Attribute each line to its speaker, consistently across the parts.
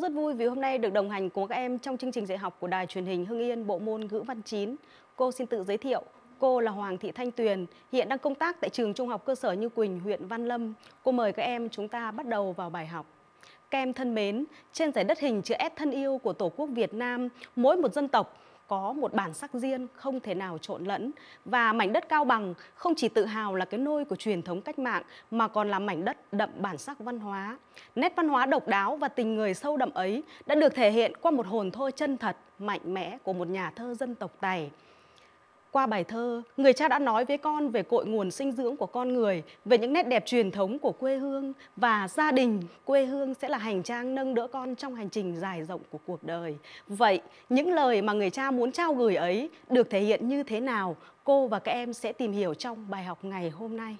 Speaker 1: rất vui vì hôm nay được đồng hành cùng các em trong chương trình dạy học của Đài truyền hình Hưng Yên bộ môn ngữ văn 9. Cô xin tự giới thiệu, cô là Hoàng Thị Thanh Tuyền, hiện đang công tác tại trường Trung học cơ sở Như Quỳnh, huyện Văn Lâm. Cô mời các em chúng ta bắt đầu vào bài học. Các em thân mến, trên giải đất hình chữ S thân yêu của Tổ quốc Việt Nam, mỗi một dân tộc có một bản sắc riêng không thể nào trộn lẫn và mảnh đất Cao Bằng không chỉ tự hào là cái nôi của truyền thống cách mạng mà còn là mảnh đất đậm bản sắc văn hóa. Nét văn hóa độc đáo và tình người sâu đậm ấy đã được thể hiện qua một hồn thơ chân thật, mạnh mẽ của một nhà thơ dân tộc Tài qua bài thơ, người cha đã nói với con về cội nguồn sinh dưỡng của con người, về những nét đẹp truyền thống của quê hương và gia đình quê hương sẽ là hành trang nâng đỡ con trong hành trình dài rộng của cuộc đời. Vậy, những lời mà người cha muốn trao gửi ấy được thể hiện như thế nào? Cô và các em sẽ tìm hiểu trong bài học ngày hôm nay.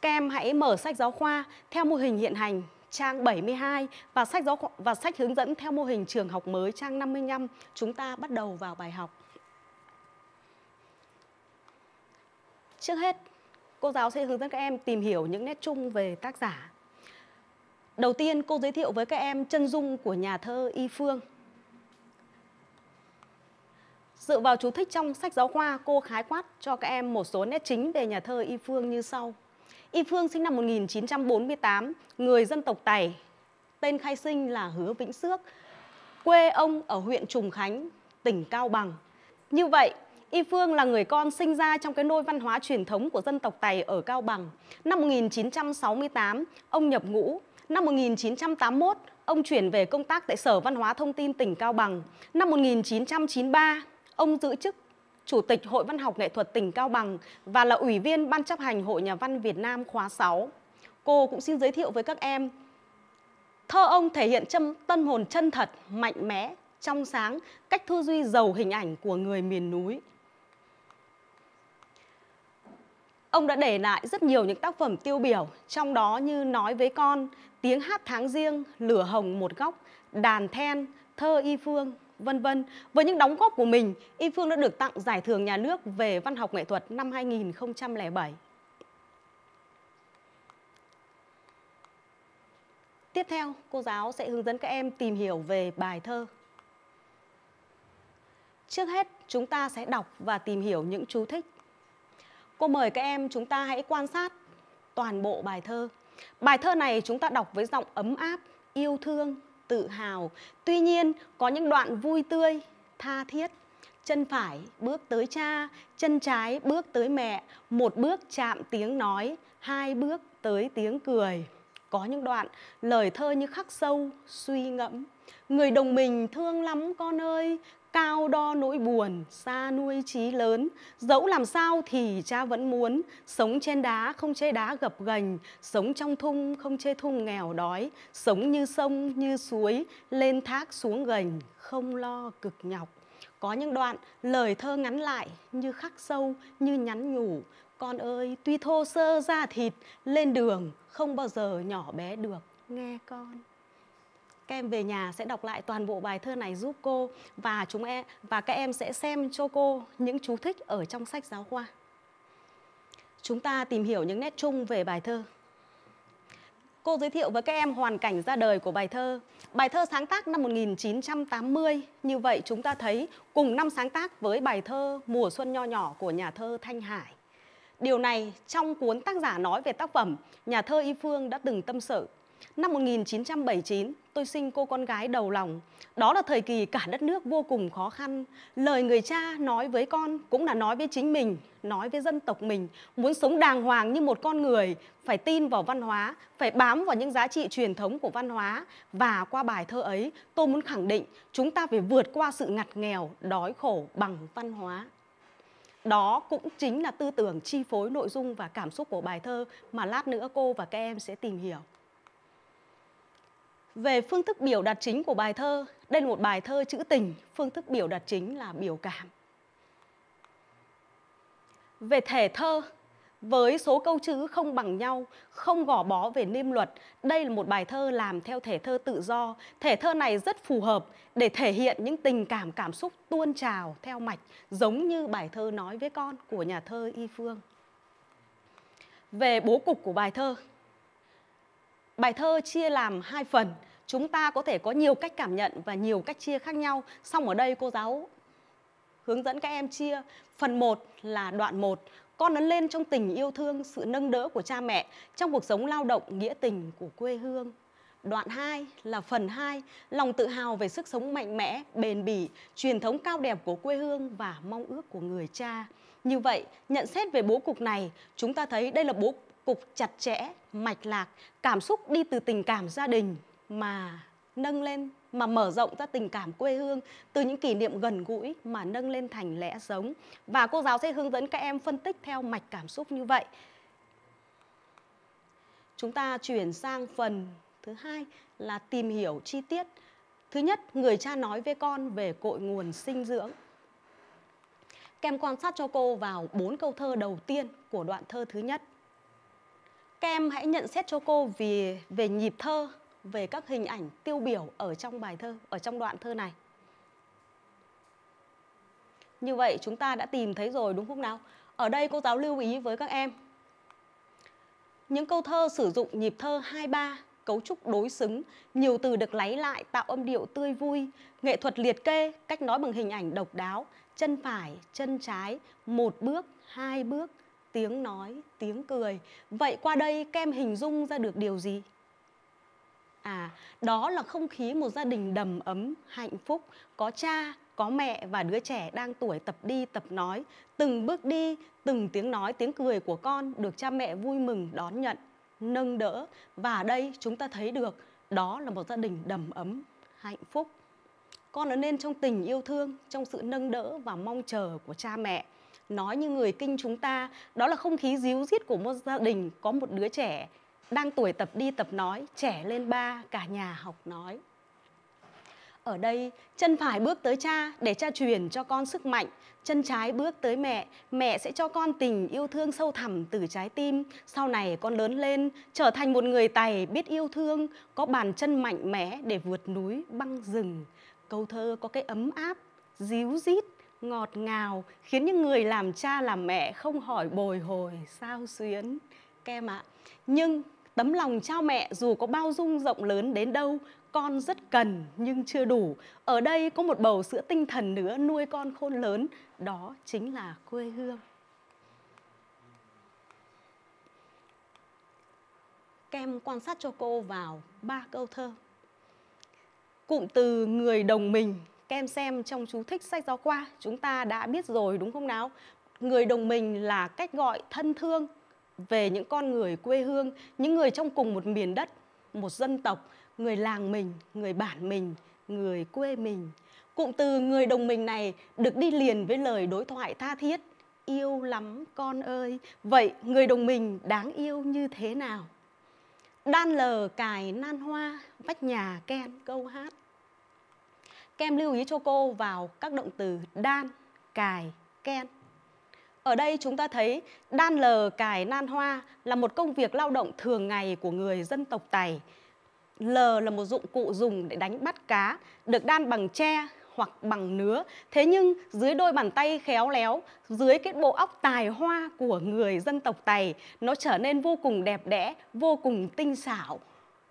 Speaker 1: Các em hãy mở sách giáo khoa theo mô hình hiện hành trang 72 và sách giáo và sách hướng dẫn theo mô hình trường học mới trang 55. Chúng ta bắt đầu vào bài học. Trước hết, cô giáo sẽ hướng dẫn các em tìm hiểu những nét chung về tác giả. Đầu tiên, cô giới thiệu với các em chân dung của nhà thơ Y Phương. Dựa vào chú thích trong sách giáo khoa, cô khái quát cho các em một số nét chính về nhà thơ Y Phương như sau. Y Phương sinh năm 1948, người dân tộc Tày, tên khai sinh là Hứa Vĩnh Sước, quê ông ở huyện Trùng Khánh, tỉnh Cao Bằng. Như vậy, Y Phương là người con sinh ra trong cái nôi văn hóa truyền thống của dân tộc Tày ở Cao Bằng. Năm 1968, ông nhập ngũ. Năm 1981, ông chuyển về công tác tại Sở Văn hóa Thông tin tỉnh Cao Bằng. Năm 1993, ông giữ chức Chủ tịch Hội Văn học Nghệ thuật tỉnh Cao Bằng và là Ủy viên Ban chấp hành Hội Nhà văn Việt Nam khóa 6. Cô cũng xin giới thiệu với các em Thơ ông thể hiện châm tân hồn chân thật, mạnh mẽ, trong sáng, cách thư duy giàu hình ảnh của người miền núi. Ông đã để lại rất nhiều những tác phẩm tiêu biểu, trong đó như Nói với con, Tiếng hát tháng riêng, Lửa hồng một góc, Đàn then, Thơ y phương, vân vân. Với những đóng góp của mình, Y Phương đã được tặng giải thưởng nhà nước về văn học nghệ thuật năm 2007. Tiếp theo, cô giáo sẽ hướng dẫn các em tìm hiểu về bài thơ. Trước hết, chúng ta sẽ đọc và tìm hiểu những chú thích. Cô mời các em chúng ta hãy quan sát toàn bộ bài thơ. Bài thơ này chúng ta đọc với giọng ấm áp, yêu thương, tự hào. Tuy nhiên, có những đoạn vui tươi, tha thiết. Chân phải bước tới cha, chân trái bước tới mẹ, một bước chạm tiếng nói, hai bước tới tiếng cười. Có những đoạn lời thơ như khắc sâu, suy ngẫm. Người đồng mình thương lắm con ơi, cao đo nỗi buồn, xa nuôi trí lớn. Dẫu làm sao thì cha vẫn muốn, sống trên đá không chê đá gập gành, sống trong thung không chê thung nghèo đói, sống như sông như suối, lên thác xuống gành, không lo cực nhọc. Có những đoạn lời thơ ngắn lại như khắc sâu, như nhắn nhủ. Con ơi, tuy thô sơ da thịt, lên đường không bao giờ nhỏ bé được, nghe con em về nhà sẽ đọc lại toàn bộ bài thơ này giúp cô và chúng em và các em sẽ xem cho cô những chú thích ở trong sách giáo khoa. Chúng ta tìm hiểu những nét chung về bài thơ. Cô giới thiệu với các em hoàn cảnh ra đời của bài thơ. Bài thơ sáng tác năm 1980, như vậy chúng ta thấy cùng năm sáng tác với bài thơ Mùa xuân nho nhỏ của nhà thơ Thanh Hải. Điều này trong cuốn tác giả nói về tác phẩm, nhà thơ Y Phương đã từng tâm sự. Năm 1979, tôi sinh cô con gái đầu lòng. Đó là thời kỳ cả đất nước vô cùng khó khăn. Lời người cha nói với con cũng là nói với chính mình, nói với dân tộc mình. Muốn sống đàng hoàng như một con người, phải tin vào văn hóa, phải bám vào những giá trị truyền thống của văn hóa. Và qua bài thơ ấy, tôi muốn khẳng định chúng ta phải vượt qua sự ngặt nghèo, đói khổ bằng văn hóa đó cũng chính là tư tưởng chi phối nội dung và cảm xúc của bài thơ mà lát nữa cô và các em sẽ tìm hiểu về phương thức biểu đạt chính của bài thơ, đây là một bài thơ trữ tình, phương thức biểu đạt chính là biểu cảm. Về thể thơ, với số câu chữ không bằng nhau, không gò bó về niêm luật, đây là một bài thơ làm theo thể thơ tự do. Thể thơ này rất phù hợp để thể hiện những tình cảm cảm xúc tuôn trào theo mạch, giống như bài thơ Nói với con của nhà thơ Y Phương. Về bố cục của bài thơ, Bài thơ chia làm hai phần, chúng ta có thể có nhiều cách cảm nhận và nhiều cách chia khác nhau. Xong ở đây cô giáo hướng dẫn các em chia. Phần 1 là đoạn 1, con lớn lên trong tình yêu thương, sự nâng đỡ của cha mẹ trong cuộc sống lao động nghĩa tình của quê hương. Đoạn 2 là phần 2, lòng tự hào về sức sống mạnh mẽ, bền bỉ, truyền thống cao đẹp của quê hương và mong ước của người cha. Như vậy, nhận xét về bố cục này, chúng ta thấy đây là bố cục chặt chẽ, mạch lạc, cảm xúc đi từ tình cảm gia đình mà nâng lên mà mở rộng ra tình cảm quê hương từ những kỷ niệm gần gũi mà nâng lên thành lẽ sống và cô giáo sẽ hướng dẫn các em phân tích theo mạch cảm xúc như vậy. Chúng ta chuyển sang phần thứ hai là tìm hiểu chi tiết. Thứ nhất, người cha nói với con về cội nguồn sinh dưỡng. Kem quan sát cho cô vào bốn câu thơ đầu tiên của đoạn thơ thứ nhất các em hãy nhận xét cho cô vì về nhịp thơ, về các hình ảnh tiêu biểu ở trong bài thơ, ở trong đoạn thơ này. Như vậy chúng ta đã tìm thấy rồi đúng không nào? Ở đây cô giáo lưu ý với các em. Những câu thơ sử dụng nhịp thơ 23, cấu trúc đối xứng, nhiều từ được lấy lại tạo âm điệu tươi vui, nghệ thuật liệt kê, cách nói bằng hình ảnh độc đáo, chân phải, chân trái, một bước, hai bước, tiếng nói, tiếng cười. Vậy qua đây kem hình dung ra được điều gì? À, đó là không khí một gia đình đầm ấm, hạnh phúc, có cha, có mẹ và đứa trẻ đang tuổi tập đi tập nói, từng bước đi, từng tiếng nói, tiếng cười của con được cha mẹ vui mừng đón nhận, nâng đỡ và ở đây chúng ta thấy được đó là một gia đình đầm ấm, hạnh phúc. Con nó nên trong tình yêu thương, trong sự nâng đỡ và mong chờ của cha mẹ nói như người kinh chúng ta đó là không khí díu dít của một gia đình có một đứa trẻ đang tuổi tập đi tập nói trẻ lên ba cả nhà học nói ở đây chân phải bước tới cha để cha truyền cho con sức mạnh chân trái bước tới mẹ mẹ sẽ cho con tình yêu thương sâu thẳm từ trái tim sau này con lớn lên trở thành một người tài biết yêu thương có bàn chân mạnh mẽ để vượt núi băng rừng câu thơ có cái ấm áp díu dít ngọt ngào khiến những người làm cha làm mẹ không hỏi bồi hồi sao xuyến kem ạ. Nhưng tấm lòng cha mẹ dù có bao dung rộng lớn đến đâu con rất cần nhưng chưa đủ. Ở đây có một bầu sữa tinh thần nữa nuôi con khôn lớn, đó chính là quê hương. Kem quan sát cho cô vào ba câu thơ. Cụm từ người đồng mình các em xem trong chú thích sách giáo khoa, chúng ta đã biết rồi đúng không nào? Người đồng mình là cách gọi thân thương về những con người quê hương, những người trong cùng một miền đất, một dân tộc, người làng mình, người bản mình, người quê mình. Cụm từ người đồng mình này được đi liền với lời đối thoại tha thiết yêu lắm con ơi. Vậy người đồng mình đáng yêu như thế nào? Đan lờ cài nan hoa, vách nhà ken câu hát. Các em lưu ý cho cô vào các động từ đan, cài, ken. Ở đây chúng ta thấy đan lờ cài nan hoa là một công việc lao động thường ngày của người dân tộc Tày. Lờ là một dụng cụ dùng để đánh bắt cá, được đan bằng tre hoặc bằng nứa. Thế nhưng dưới đôi bàn tay khéo léo, dưới cái bộ óc tài hoa của người dân tộc Tày, nó trở nên vô cùng đẹp đẽ, vô cùng tinh xảo.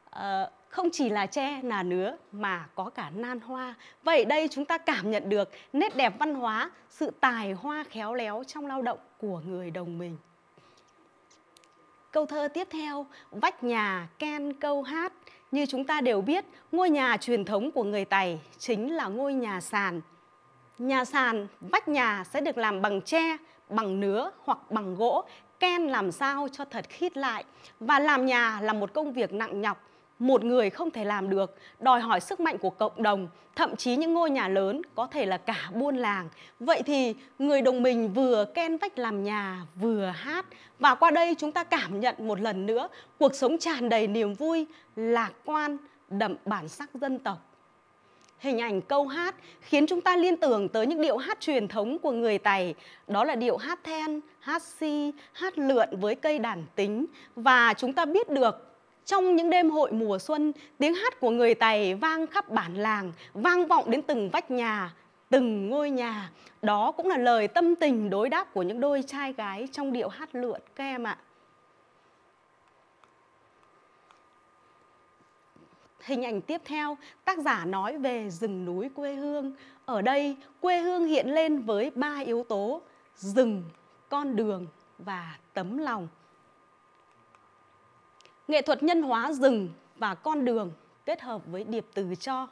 Speaker 1: À, không chỉ là tre là nứa mà có cả nan hoa vậy đây chúng ta cảm nhận được nét đẹp văn hóa sự tài hoa khéo léo trong lao động của người đồng mình Câu thơ tiếp theo, vách nhà ken câu hát. Như chúng ta đều biết, ngôi nhà truyền thống của người Tày chính là ngôi nhà sàn. Nhà sàn, vách nhà sẽ được làm bằng tre, bằng nứa hoặc bằng gỗ, ken làm sao cho thật khít lại. Và làm nhà là một công việc nặng nhọc, một người không thể làm được, đòi hỏi sức mạnh của cộng đồng, thậm chí những ngôi nhà lớn có thể là cả buôn làng. Vậy thì người đồng mình vừa ken vách làm nhà, vừa hát và qua đây chúng ta cảm nhận một lần nữa cuộc sống tràn đầy niềm vui, lạc quan, đậm bản sắc dân tộc hình ảnh câu hát khiến chúng ta liên tưởng tới những điệu hát truyền thống của người Tày, đó là điệu hát then, hát si, hát lượn với cây đàn tính và chúng ta biết được trong những đêm hội mùa xuân, tiếng hát của người Tày vang khắp bản làng, vang vọng đến từng vách nhà, từng ngôi nhà. Đó cũng là lời tâm tình đối đáp của những đôi trai gái trong điệu hát lượn kem ạ. Hình ảnh tiếp theo, tác giả nói về rừng núi quê hương. Ở đây, quê hương hiện lên với ba yếu tố: rừng, con đường và tấm lòng nghệ thuật nhân hóa rừng và con đường kết hợp với điệp từ cho.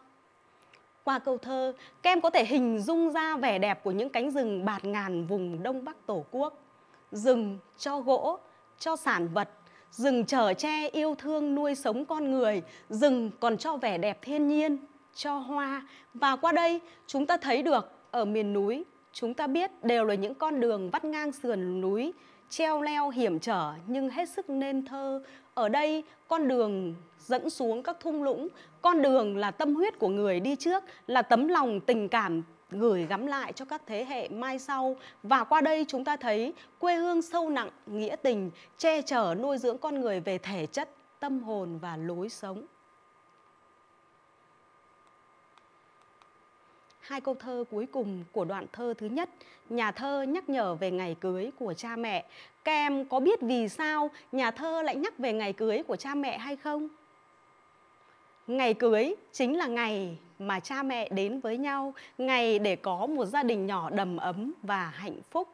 Speaker 1: Qua câu thơ, các em có thể hình dung ra vẻ đẹp của những cánh rừng bạt ngàn vùng Đông Bắc Tổ quốc. Rừng cho gỗ, cho sản vật, rừng chở che yêu thương nuôi sống con người, rừng còn cho vẻ đẹp thiên nhiên, cho hoa. Và qua đây chúng ta thấy được ở miền núi, chúng ta biết đều là những con đường vắt ngang sườn núi treo leo hiểm trở nhưng hết sức nên thơ. Ở đây con đường dẫn xuống các thung lũng, con đường là tâm huyết của người đi trước, là tấm lòng tình cảm gửi gắm lại cho các thế hệ mai sau và qua đây chúng ta thấy quê hương sâu nặng nghĩa tình che chở nuôi dưỡng con người về thể chất tâm hồn và lối sống hai câu thơ cuối cùng của đoạn thơ thứ nhất, nhà thơ nhắc nhở về ngày cưới của cha mẹ. Các em có biết vì sao nhà thơ lại nhắc về ngày cưới của cha mẹ hay không? Ngày cưới chính là ngày mà cha mẹ đến với nhau, ngày để có một gia đình nhỏ đầm ấm và hạnh phúc.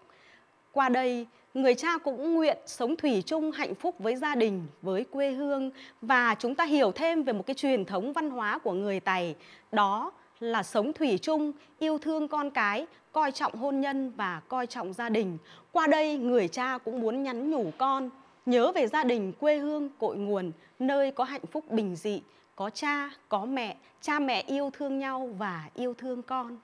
Speaker 1: Qua đây, người cha cũng nguyện sống thủy chung hạnh phúc với gia đình, với quê hương và chúng ta hiểu thêm về một cái truyền thống văn hóa của người Tày, đó là sống thủy chung, yêu thương con cái, coi trọng hôn nhân và coi trọng gia đình. Qua đây, người cha cũng muốn nhắn nhủ con nhớ về gia đình quê hương cội nguồn, nơi có hạnh phúc bình dị, có cha, có mẹ, cha mẹ yêu thương nhau và yêu thương con.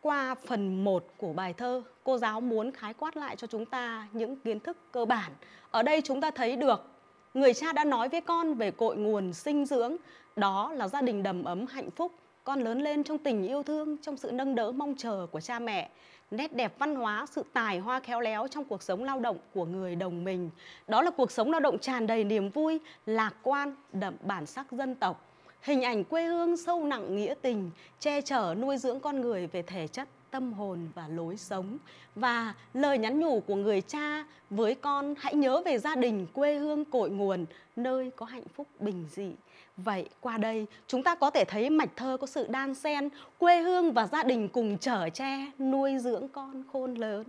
Speaker 1: Qua phần 1 của bài thơ, cô giáo muốn khái quát lại cho chúng ta những kiến thức cơ bản. Ở đây chúng ta thấy được người cha đã nói với con về cội nguồn sinh dưỡng đó là gia đình đầm ấm hạnh phúc con lớn lên trong tình yêu thương trong sự nâng đỡ mong chờ của cha mẹ nét đẹp văn hóa sự tài hoa khéo léo trong cuộc sống lao động của người đồng mình đó là cuộc sống lao động tràn đầy niềm vui lạc quan đậm bản sắc dân tộc hình ảnh quê hương sâu nặng nghĩa tình che chở nuôi dưỡng con người về thể chất tâm hồn và lối sống và lời nhắn nhủ của người cha với con hãy nhớ về gia đình quê hương cội nguồn nơi có hạnh phúc bình dị Vậy qua đây chúng ta có thể thấy mạch thơ có sự đan xen quê hương và gia đình cùng chở che nuôi dưỡng con khôn lớn.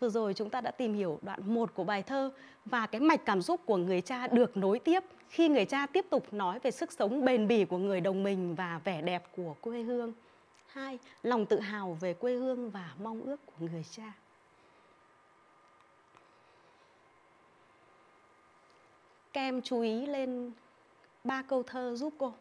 Speaker 1: Vừa rồi chúng ta đã tìm hiểu đoạn 1 của bài thơ và cái mạch cảm xúc của người cha được nối tiếp khi người cha tiếp tục nói về sức sống bền bỉ của người đồng mình và vẻ đẹp của quê hương. Hai, lòng tự hào về quê hương và mong ước của người cha. Các em chú ý lên ba câu thơ giúp cô.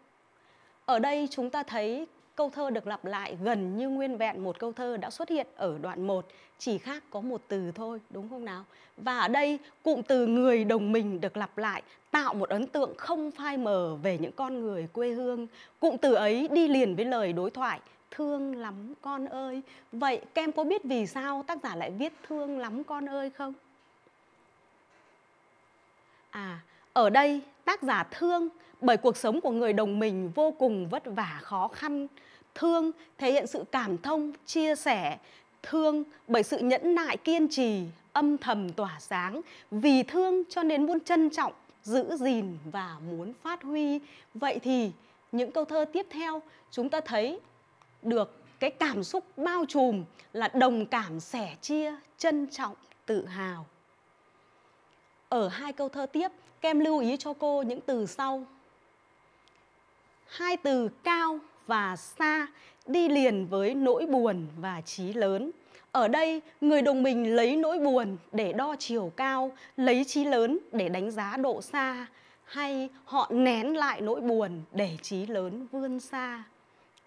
Speaker 1: Ở đây chúng ta thấy câu thơ được lặp lại gần như nguyên vẹn một câu thơ đã xuất hiện ở đoạn 1, chỉ khác có một từ thôi, đúng không nào? Và ở đây cụm từ người đồng mình được lặp lại tạo một ấn tượng không phai mờ về những con người quê hương. Cụm từ ấy đi liền với lời đối thoại thương lắm con ơi vậy kem có biết vì sao tác giả lại viết thương lắm con ơi không à ở đây tác giả thương bởi cuộc sống của người đồng mình vô cùng vất vả khó khăn thương thể hiện sự cảm thông chia sẻ thương bởi sự nhẫn nại kiên trì âm thầm tỏa sáng vì thương cho nên muốn trân trọng giữ gìn và muốn phát huy vậy thì những câu thơ tiếp theo chúng ta thấy được cái cảm xúc bao trùm là đồng cảm sẻ chia trân trọng tự hào ở hai câu thơ tiếp kem lưu ý cho cô những từ sau hai từ cao và xa đi liền với nỗi buồn và trí lớn ở đây người đồng mình lấy nỗi buồn để đo chiều cao lấy trí lớn để đánh giá độ xa hay họ nén lại nỗi buồn để trí lớn vươn xa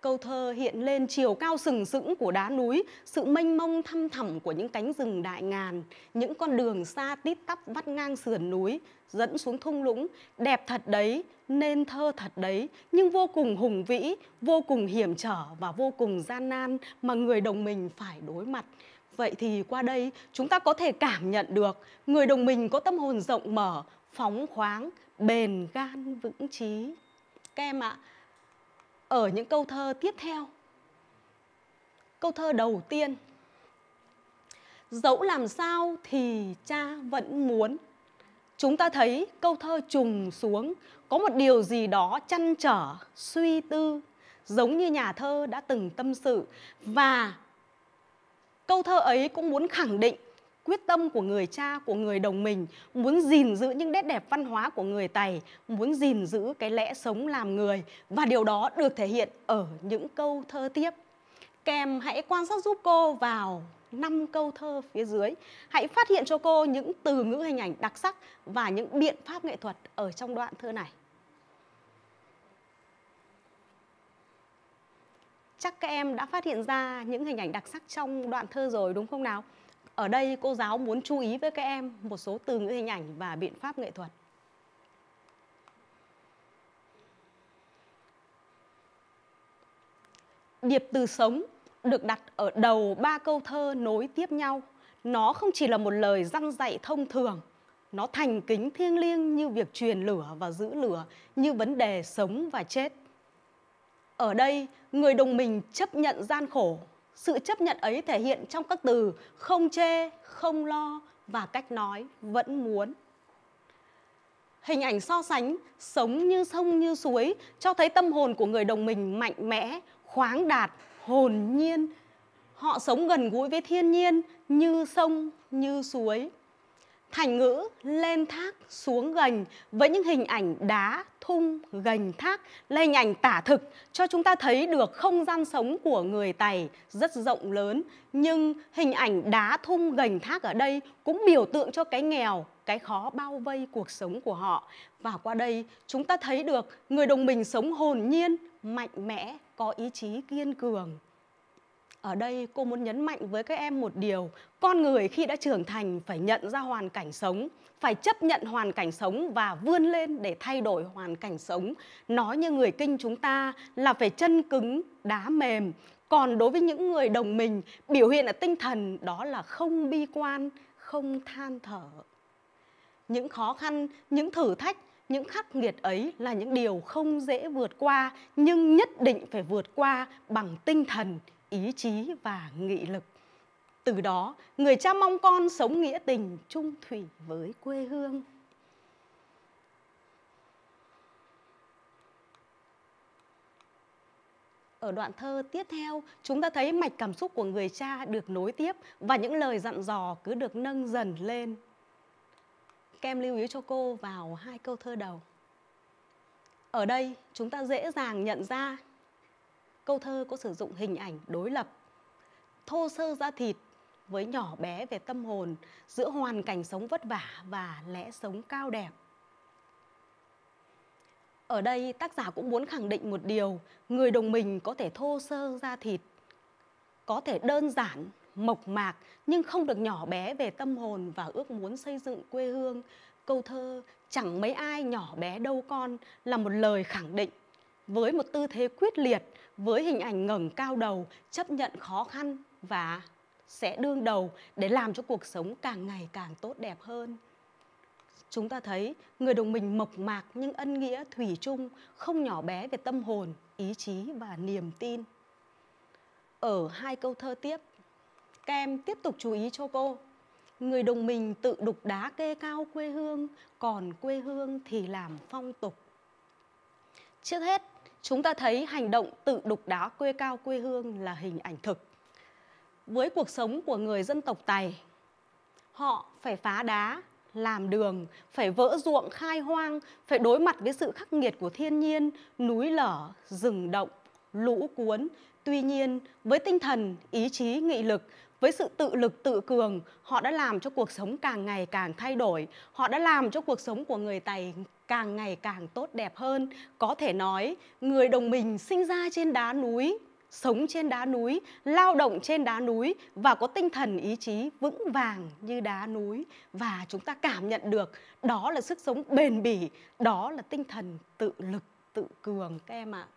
Speaker 1: Câu thơ hiện lên chiều cao sừng sững của đá núi, sự mênh mông thăm thẳm của những cánh rừng đại ngàn, những con đường xa tít tắp vắt ngang sườn núi, dẫn xuống thung lũng, đẹp thật đấy, nên thơ thật đấy, nhưng vô cùng hùng vĩ, vô cùng hiểm trở và vô cùng gian nan mà người đồng mình phải đối mặt. Vậy thì qua đây chúng ta có thể cảm nhận được người đồng mình có tâm hồn rộng mở, phóng khoáng, bền gan vững trí. Các em ạ, à, ở những câu thơ tiếp theo. Câu thơ đầu tiên. Dẫu làm sao thì cha vẫn muốn. Chúng ta thấy câu thơ trùng xuống có một điều gì đó chăn trở, suy tư giống như nhà thơ đã từng tâm sự và câu thơ ấy cũng muốn khẳng định quyết tâm của người cha của người đồng mình muốn gìn giữ những nét đẹp văn hóa của người tày muốn gìn giữ cái lẽ sống làm người và điều đó được thể hiện ở những câu thơ tiếp kèm hãy quan sát giúp cô vào năm câu thơ phía dưới hãy phát hiện cho cô những từ ngữ hình ảnh đặc sắc và những biện pháp nghệ thuật ở trong đoạn thơ này chắc các em đã phát hiện ra những hình ảnh đặc sắc trong đoạn thơ rồi đúng không nào ở đây cô giáo muốn chú ý với các em một số từ ngữ hình ảnh và biện pháp nghệ thuật. Điệp từ sống được đặt ở đầu ba câu thơ nối tiếp nhau. Nó không chỉ là một lời răng dạy thông thường, nó thành kính thiêng liêng như việc truyền lửa và giữ lửa, như vấn đề sống và chết. Ở đây, người đồng mình chấp nhận gian khổ sự chấp nhận ấy thể hiện trong các từ không chê, không lo và cách nói vẫn muốn. Hình ảnh so sánh sống như sông như suối cho thấy tâm hồn của người đồng mình mạnh mẽ, khoáng đạt, hồn nhiên. Họ sống gần gũi với thiên nhiên như sông như suối thành ngữ lên thác xuống gành với những hình ảnh đá thung gành thác là hình ảnh tả thực cho chúng ta thấy được không gian sống của người tày rất rộng lớn nhưng hình ảnh đá thung gành thác ở đây cũng biểu tượng cho cái nghèo cái khó bao vây cuộc sống của họ và qua đây chúng ta thấy được người đồng mình sống hồn nhiên mạnh mẽ có ý chí kiên cường ở đây cô muốn nhấn mạnh với các em một điều con người khi đã trưởng thành phải nhận ra hoàn cảnh sống phải chấp nhận hoàn cảnh sống và vươn lên để thay đổi hoàn cảnh sống nói như người kinh chúng ta là phải chân cứng đá mềm còn đối với những người đồng mình biểu hiện ở tinh thần đó là không bi quan không than thở những khó khăn những thử thách những khắc nghiệt ấy là những điều không dễ vượt qua nhưng nhất định phải vượt qua bằng tinh thần ý chí và nghị lực. Từ đó, người cha mong con sống nghĩa tình trung thủy với quê hương. Ở đoạn thơ tiếp theo, chúng ta thấy mạch cảm xúc của người cha được nối tiếp và những lời dặn dò cứ được nâng dần lên. Kem lưu ý cho cô vào hai câu thơ đầu. Ở đây, chúng ta dễ dàng nhận ra câu thơ có sử dụng hình ảnh đối lập thô sơ ra thịt với nhỏ bé về tâm hồn giữa hoàn cảnh sống vất vả và lẽ sống cao đẹp ở đây tác giả cũng muốn khẳng định một điều người đồng mình có thể thô sơ ra thịt có thể đơn giản mộc mạc nhưng không được nhỏ bé về tâm hồn và ước muốn xây dựng quê hương câu thơ chẳng mấy ai nhỏ bé đâu con là một lời khẳng định với một tư thế quyết liệt, với hình ảnh ngẩng cao đầu, chấp nhận khó khăn và sẽ đương đầu để làm cho cuộc sống càng ngày càng tốt đẹp hơn. Chúng ta thấy người đồng mình mộc mạc nhưng ân nghĩa thủy chung, không nhỏ bé về tâm hồn, ý chí và niềm tin. Ở hai câu thơ tiếp, kem tiếp tục chú ý cho cô. Người đồng mình tự đục đá kê cao quê hương, còn quê hương thì làm phong tục. Trước hết, chúng ta thấy hành động tự đục đá quê cao quê hương là hình ảnh thực. Với cuộc sống của người dân tộc Tài, họ phải phá đá, làm đường, phải vỡ ruộng khai hoang, phải đối mặt với sự khắc nghiệt của thiên nhiên, núi lở, rừng động, lũ cuốn. Tuy nhiên, với tinh thần, ý chí, nghị lực, với sự tự lực tự cường, họ đã làm cho cuộc sống càng ngày càng thay đổi. Họ đã làm cho cuộc sống của người Tài càng ngày càng tốt đẹp hơn. Có thể nói, người đồng mình sinh ra trên đá núi, sống trên đá núi, lao động trên đá núi và có tinh thần ý chí vững vàng như đá núi và chúng ta cảm nhận được đó là sức sống bền bỉ, đó là tinh thần tự lực, tự cường các em ạ. À.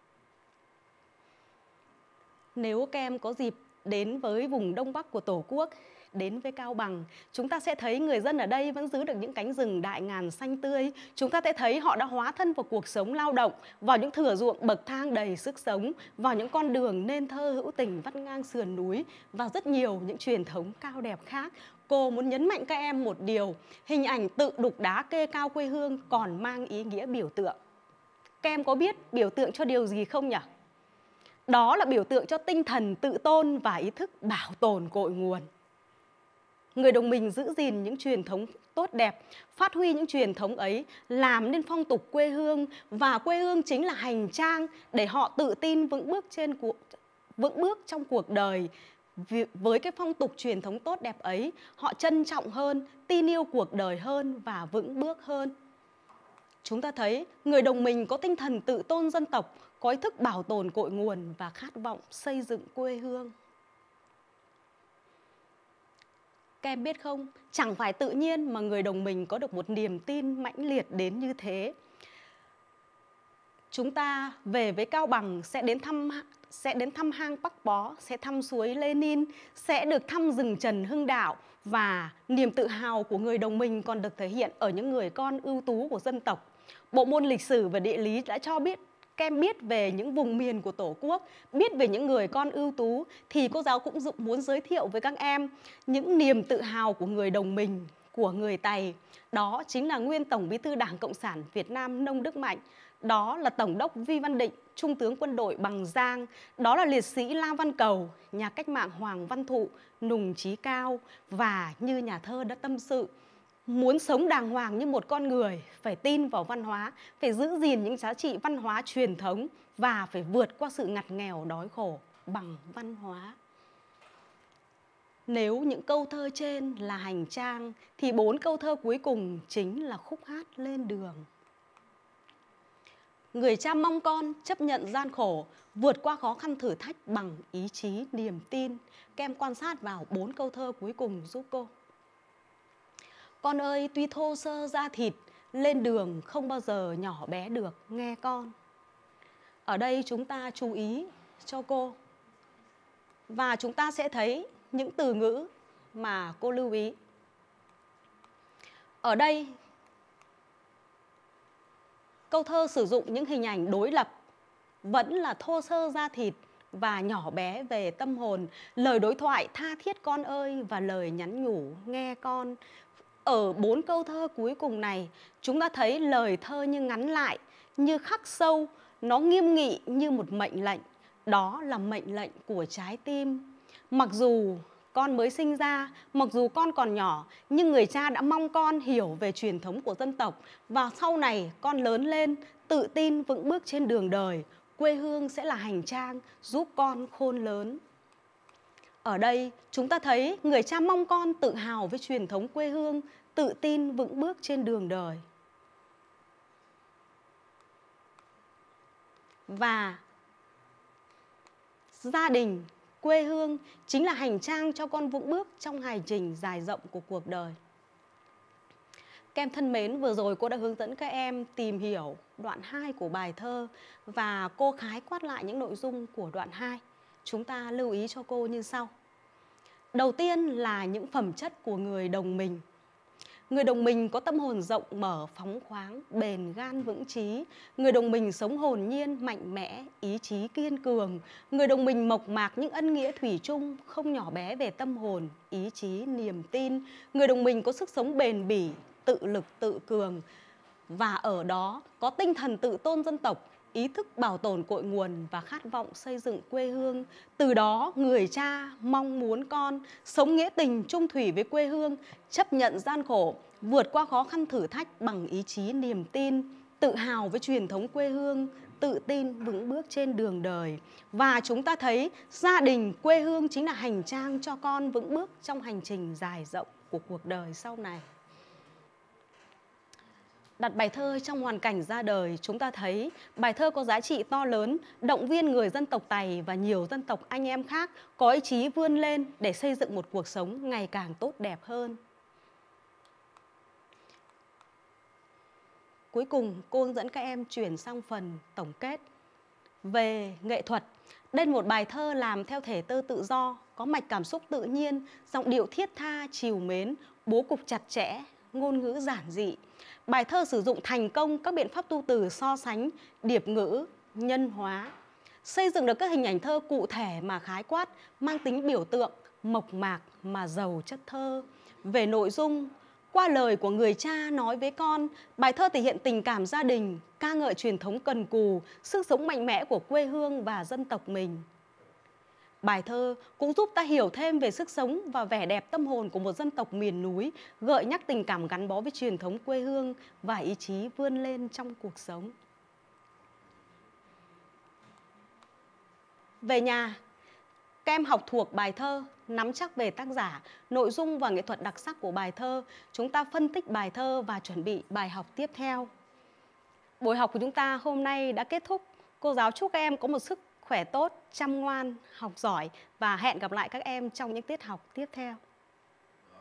Speaker 1: Nếu các em có dịp đến với vùng Đông Bắc của Tổ quốc đến với Cao Bằng. Chúng ta sẽ thấy người dân ở đây vẫn giữ được những cánh rừng đại ngàn xanh tươi. Chúng ta sẽ thấy họ đã hóa thân vào cuộc sống lao động, vào những thửa ruộng bậc thang đầy sức sống, vào những con đường nên thơ hữu tình vắt ngang sườn núi và rất nhiều những truyền thống cao đẹp khác cô muốn nhấn mạnh các em một điều, hình ảnh tự đục đá kê cao quê hương còn mang ý nghĩa biểu tượng. Các em có biết biểu tượng cho điều gì không nhỉ? Đó là biểu tượng cho tinh thần tự tôn và ý thức bảo tồn cội nguồn người đồng mình giữ gìn những truyền thống tốt đẹp, phát huy những truyền thống ấy, làm nên phong tục quê hương và quê hương chính là hành trang để họ tự tin vững bước trên cuộc vững bước trong cuộc đời với cái phong tục truyền thống tốt đẹp ấy, họ trân trọng hơn, tin yêu cuộc đời hơn và vững bước hơn. Chúng ta thấy người đồng mình có tinh thần tự tôn dân tộc, có ý thức bảo tồn cội nguồn và khát vọng xây dựng quê hương. Các em biết không, chẳng phải tự nhiên mà người đồng mình có được một niềm tin mãnh liệt đến như thế. Chúng ta về với Cao Bằng sẽ đến thăm sẽ đến thăm hang Bắc Bó, sẽ thăm suối Lenin, sẽ được thăm rừng Trần Hưng Đạo và niềm tự hào của người đồng mình còn được thể hiện ở những người con ưu tú của dân tộc. Bộ môn lịch sử và địa lý đã cho biết các em biết về những vùng miền của tổ quốc, biết về những người con ưu tú thì cô giáo cũng dụng muốn giới thiệu với các em những niềm tự hào của người đồng mình, của người Tày. Đó chính là nguyên Tổng Bí thư Đảng Cộng sản Việt Nam Nông Đức Mạnh. Đó là Tổng đốc Vi Văn Định, Trung tướng quân đội Bằng Giang. Đó là liệt sĩ La Văn Cầu, nhà cách mạng Hoàng Văn Thụ, Nùng trí Cao và như nhà thơ đã tâm sự muốn sống đàng hoàng như một con người phải tin vào văn hóa phải giữ gìn những giá trị văn hóa truyền thống và phải vượt qua sự ngặt nghèo đói khổ bằng văn hóa nếu những câu thơ trên là hành trang thì bốn câu thơ cuối cùng chính là khúc hát lên đường người cha mong con chấp nhận gian khổ vượt qua khó khăn thử thách bằng ý chí niềm tin Kem quan sát vào bốn câu thơ cuối cùng giúp cô con ơi tuy thô sơ da thịt, lên đường không bao giờ nhỏ bé được, nghe con. Ở đây chúng ta chú ý cho cô. Và chúng ta sẽ thấy những từ ngữ mà cô lưu ý. Ở đây câu thơ sử dụng những hình ảnh đối lập vẫn là thô sơ da thịt và nhỏ bé về tâm hồn, lời đối thoại tha thiết con ơi và lời nhắn nhủ nghe con ở bốn câu thơ cuối cùng này chúng ta thấy lời thơ như ngắn lại như khắc sâu nó nghiêm nghị như một mệnh lệnh đó là mệnh lệnh của trái tim mặc dù con mới sinh ra mặc dù con còn nhỏ nhưng người cha đã mong con hiểu về truyền thống của dân tộc và sau này con lớn lên tự tin vững bước trên đường đời quê hương sẽ là hành trang giúp con khôn lớn ở đây, chúng ta thấy người cha mong con tự hào với truyền thống quê hương, tự tin vững bước trên đường đời. Và gia đình, quê hương chính là hành trang cho con vững bước trong hành trình dài rộng của cuộc đời. Các em thân mến, vừa rồi cô đã hướng dẫn các em tìm hiểu đoạn 2 của bài thơ và cô khái quát lại những nội dung của đoạn 2 chúng ta lưu ý cho cô như sau. Đầu tiên là những phẩm chất của người đồng mình. Người đồng mình có tâm hồn rộng mở, phóng khoáng, bền gan vững trí. Người đồng mình sống hồn nhiên, mạnh mẽ, ý chí kiên cường. Người đồng mình mộc mạc những ân nghĩa thủy chung, không nhỏ bé về tâm hồn, ý chí, niềm tin. Người đồng mình có sức sống bền bỉ, tự lực tự cường. Và ở đó có tinh thần tự tôn dân tộc, ý thức bảo tồn cội nguồn và khát vọng xây dựng quê hương. Từ đó, người cha mong muốn con sống nghĩa tình trung thủy với quê hương, chấp nhận gian khổ, vượt qua khó khăn thử thách bằng ý chí niềm tin, tự hào với truyền thống quê hương, tự tin vững bước trên đường đời. Và chúng ta thấy gia đình quê hương chính là hành trang cho con vững bước trong hành trình dài rộng của cuộc đời sau này đặt bài thơ trong hoàn cảnh ra đời, chúng ta thấy bài thơ có giá trị to lớn, động viên người dân tộc Tày và nhiều dân tộc anh em khác có ý chí vươn lên để xây dựng một cuộc sống ngày càng tốt đẹp hơn. Cuối cùng, cô hướng dẫn các em chuyển sang phần tổng kết về nghệ thuật. Đây một bài thơ làm theo thể tơ tự do, có mạch cảm xúc tự nhiên, giọng điệu thiết tha, chiều mến, bố cục chặt chẽ, ngôn ngữ giản dị. Bài thơ sử dụng thành công các biện pháp tu từ so sánh, điệp ngữ, nhân hóa, xây dựng được các hình ảnh thơ cụ thể mà khái quát, mang tính biểu tượng, mộc mạc mà giàu chất thơ. Về nội dung, qua lời của người cha nói với con, bài thơ thể hiện tình cảm gia đình, ca ngợi truyền thống cần cù, sức sống mạnh mẽ của quê hương và dân tộc mình. Bài thơ cũng giúp ta hiểu thêm về sức sống và vẻ đẹp tâm hồn của một dân tộc miền núi, gợi nhắc tình cảm gắn bó với truyền thống quê hương và ý chí vươn lên trong cuộc sống. Về nhà, các em học thuộc bài thơ, nắm chắc về tác giả, nội dung và nghệ thuật đặc sắc của bài thơ. Chúng ta phân tích bài thơ và chuẩn bị bài học tiếp theo. Buổi học của chúng ta hôm nay đã kết thúc. Cô giáo chúc các em có một sức khỏe tốt, chăm ngoan, học giỏi và hẹn gặp lại các em trong những tiết học tiếp theo.